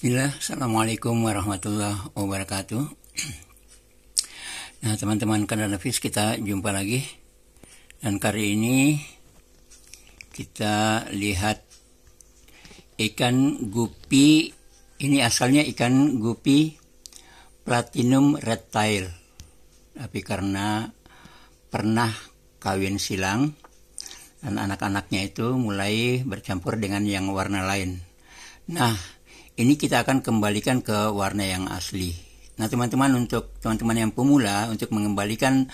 Bismillah, Assalamualaikum warahmatullahi wabarakatuh Nah teman-teman kanan nafis kita jumpa lagi Dan kali ini kita lihat ikan gupi Ini asalnya ikan gupi platinum red tail. Tapi karena pernah kawin silang Dan anak-anaknya itu mulai bercampur dengan yang warna lain Nah, ini kita akan kembalikan ke warna yang asli. Nah, teman-teman untuk teman-teman yang pemula untuk mengembalikan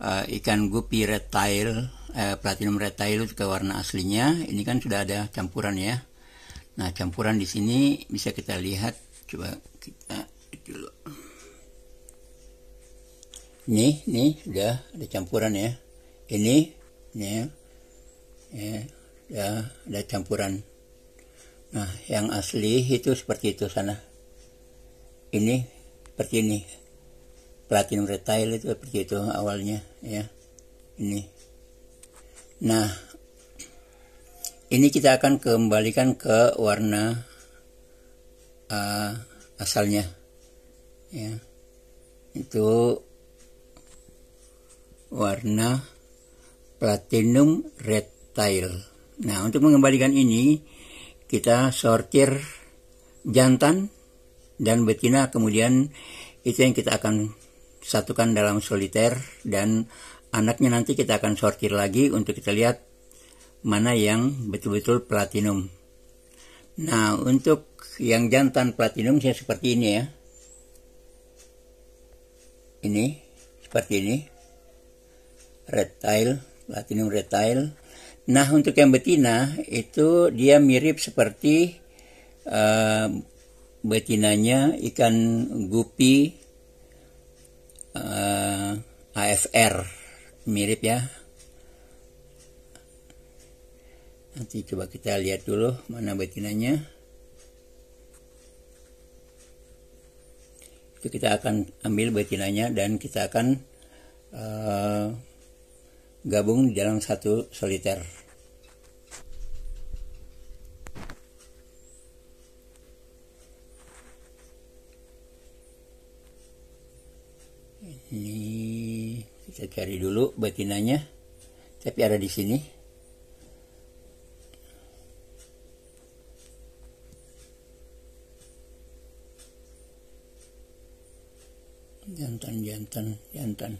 uh, ikan guppy red tile uh, platinum red tile ke warna aslinya, ini kan sudah ada campuran ya. Nah, campuran di sini bisa kita lihat coba kita dulu. Nih, nih sudah ada campuran ya. Ini, ini ya, ya ada campuran. Nah, yang asli itu seperti itu sana. Ini seperti ini. Platinum retail itu seperti itu awalnya ya. Ini. Nah, ini kita akan kembalikan ke warna uh, asalnya. Ya. Itu warna platinum retail. Nah, untuk mengembalikan ini kita sortir jantan dan betina kemudian itu yang kita akan satukan dalam soliter dan anaknya nanti kita akan sortir lagi untuk kita lihat mana yang betul-betul platinum. Nah, untuk yang jantan platinum saya seperti ini ya. Ini seperti ini. Red tile, platinum red tile. Nah, untuk yang betina itu dia mirip seperti uh, betinanya ikan gupi uh, eh, AFR, mirip ya. Nanti coba kita lihat dulu mana betinanya. Itu kita akan ambil betinanya dan kita akan uh, gabung di dalam satu soliter. Ini kita cari dulu betinanya, tapi ada di sini. Jantan, jantan, jantan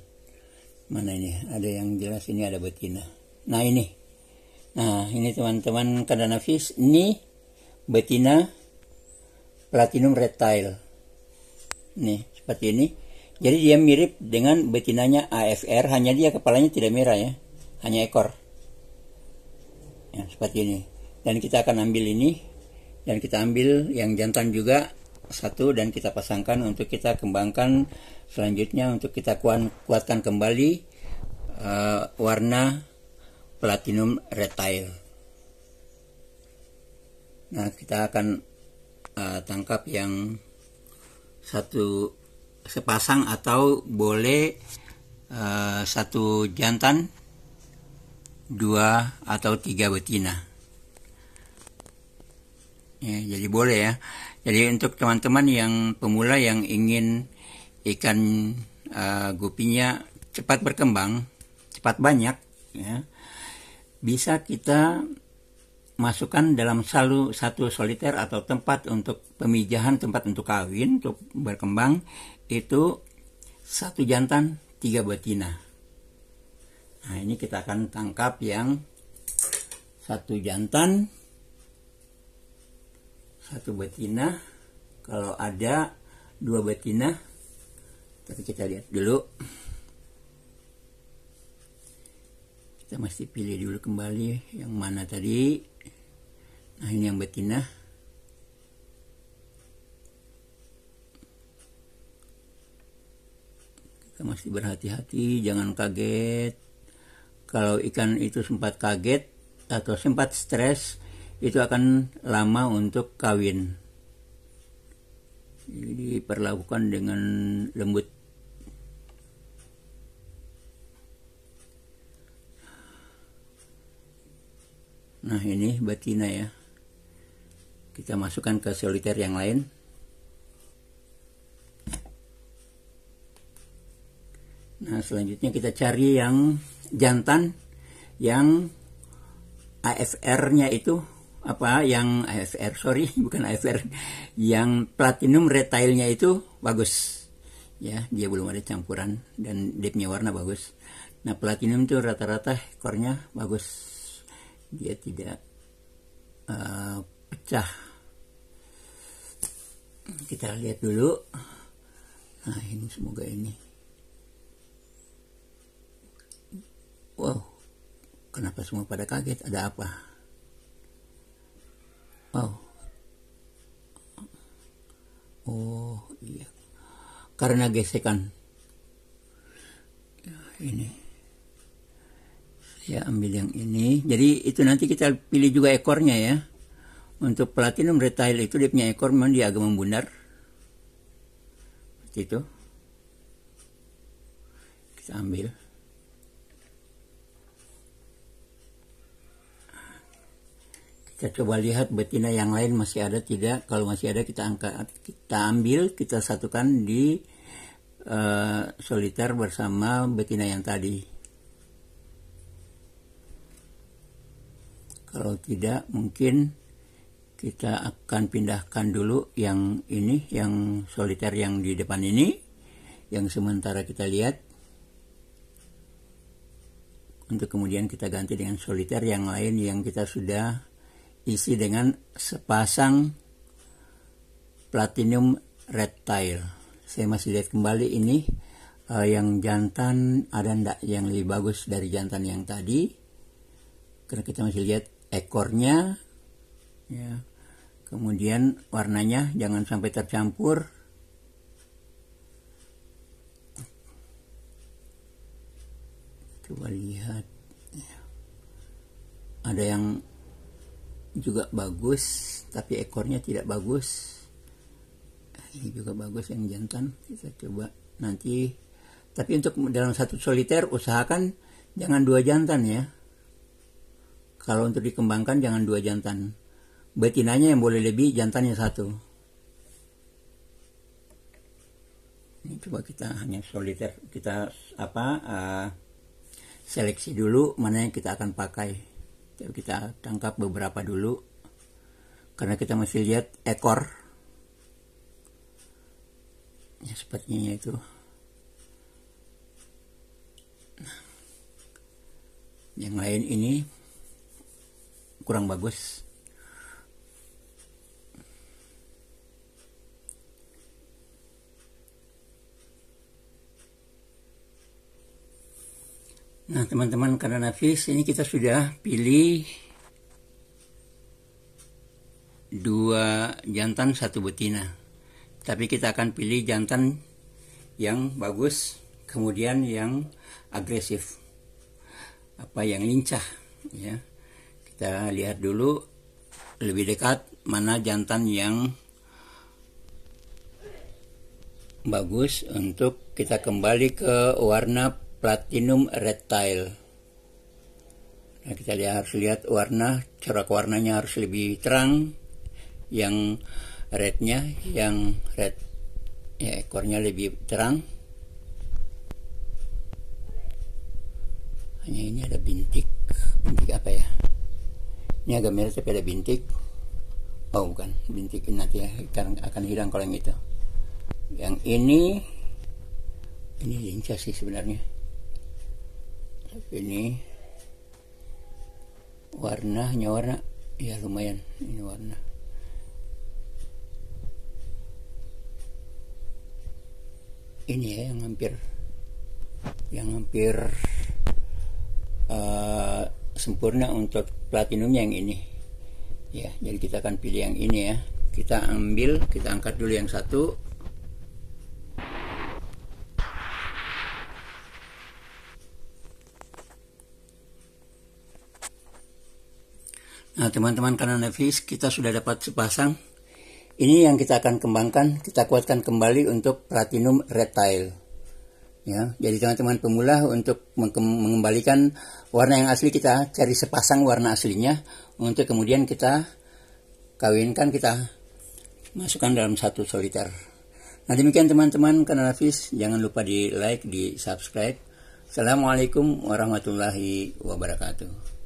mana ini ada yang jelas ini ada betina nah ini nah ini teman-teman kadanavis ini betina platinum reptile nih seperti ini jadi dia mirip dengan betinanya AFR hanya dia kepalanya tidak merah ya hanya ekor ya, seperti ini dan kita akan ambil ini dan kita ambil yang jantan juga satu dan kita pasangkan untuk kita kembangkan selanjutnya untuk kita kuatkan kembali uh, warna platinum retail. nah kita akan uh, tangkap yang satu sepasang atau boleh uh, satu jantan dua atau tiga betina ya, jadi boleh ya jadi untuk teman-teman yang pemula yang ingin ikan uh, gupinya cepat berkembang, cepat banyak, ya, bisa kita masukkan dalam salu satu soliter atau tempat untuk pemijahan tempat untuk kawin untuk berkembang itu satu jantan tiga betina. Nah ini kita akan tangkap yang satu jantan satu betina kalau ada dua betina tapi kita lihat dulu kita masih pilih dulu kembali yang mana tadi nah ini yang betina kita masih berhati-hati jangan kaget kalau ikan itu sempat kaget atau sempat stres itu akan lama untuk kawin. Jadi perlakukan dengan lembut. Nah ini betina ya. Kita masukkan ke soliter yang lain. Nah selanjutnya kita cari yang jantan yang AFR-nya itu apa yang AFR sorry bukan AFR yang platinum retailnya itu bagus ya dia belum ada campuran dan dipnya warna bagus nah platinum itu rata-rata ekornya bagus dia tidak uh, pecah kita lihat dulu nah ini semoga ini wow kenapa semua pada kaget ada apa Oh. Oh, iya. Karena gesekan. Ya, ini. Saya ambil yang ini. Jadi itu nanti kita pilih juga ekornya ya. Untuk platinum retail itu dia punya ekor memang dia agak membundar. Seperti itu. Kita ambil. Kita coba lihat betina yang lain masih ada tidak. Kalau masih ada kita angkat, kita ambil, kita satukan di uh, soliter bersama betina yang tadi. Kalau tidak mungkin kita akan pindahkan dulu yang ini, yang soliter yang di depan ini, yang sementara kita lihat. Untuk kemudian kita ganti dengan soliter yang lain yang kita sudah diisi dengan sepasang platinum red tile. Saya masih lihat kembali ini uh, yang jantan ada ndak yang lebih bagus dari jantan yang tadi. Karena kita masih lihat ekornya ya. Kemudian warnanya jangan sampai tercampur. Coba lihat. Ya. Ada yang juga bagus tapi ekornya tidak bagus ini juga bagus yang jantan kita coba nanti tapi untuk dalam satu soliter usahakan jangan dua jantan ya kalau untuk dikembangkan jangan dua jantan betinanya yang boleh lebih jantannya satu ini coba kita hanya soliter kita apa uh, seleksi dulu mana yang kita akan pakai Ya, kita tangkap beberapa dulu karena kita masih lihat ekor ya sepertinya itu nah, yang lain ini kurang bagus Nah teman-teman karena nafis ini kita sudah pilih dua jantan satu betina tapi kita akan pilih jantan yang bagus kemudian yang agresif apa yang lincah ya kita lihat dulu lebih dekat mana jantan yang bagus untuk kita kembali ke warna platinum tile. Nah, kita lihat, harus lihat warna, corak warnanya harus lebih terang. Yang rednya, yang red ya, ekornya lebih terang. Hanya ini ada bintik, bintik apa ya? Ini agak merah tapi ada bintik. Oh bukan, bintik ini nanti ya, akan hilang kalau yang itu. Yang ini, ini lincah sih sebenarnya ini warna hanya warna ya lumayan ini warna ini ya yang hampir yang hampir uh, sempurna untuk platinumnya yang ini ya jadi kita akan pilih yang ini ya kita ambil kita angkat dulu yang satu Nah teman-teman karena Nevis kita sudah dapat sepasang. Ini yang kita akan kembangkan, kita kuatkan kembali untuk platinum reptile Ya, jadi teman-teman pemula untuk mengembalikan warna yang asli kita cari sepasang warna aslinya untuk kemudian kita kawinkan kita masukkan dalam satu soliter. Nah demikian teman-teman karena nevis jangan lupa di like, di subscribe. Assalamualaikum warahmatullahi wabarakatuh.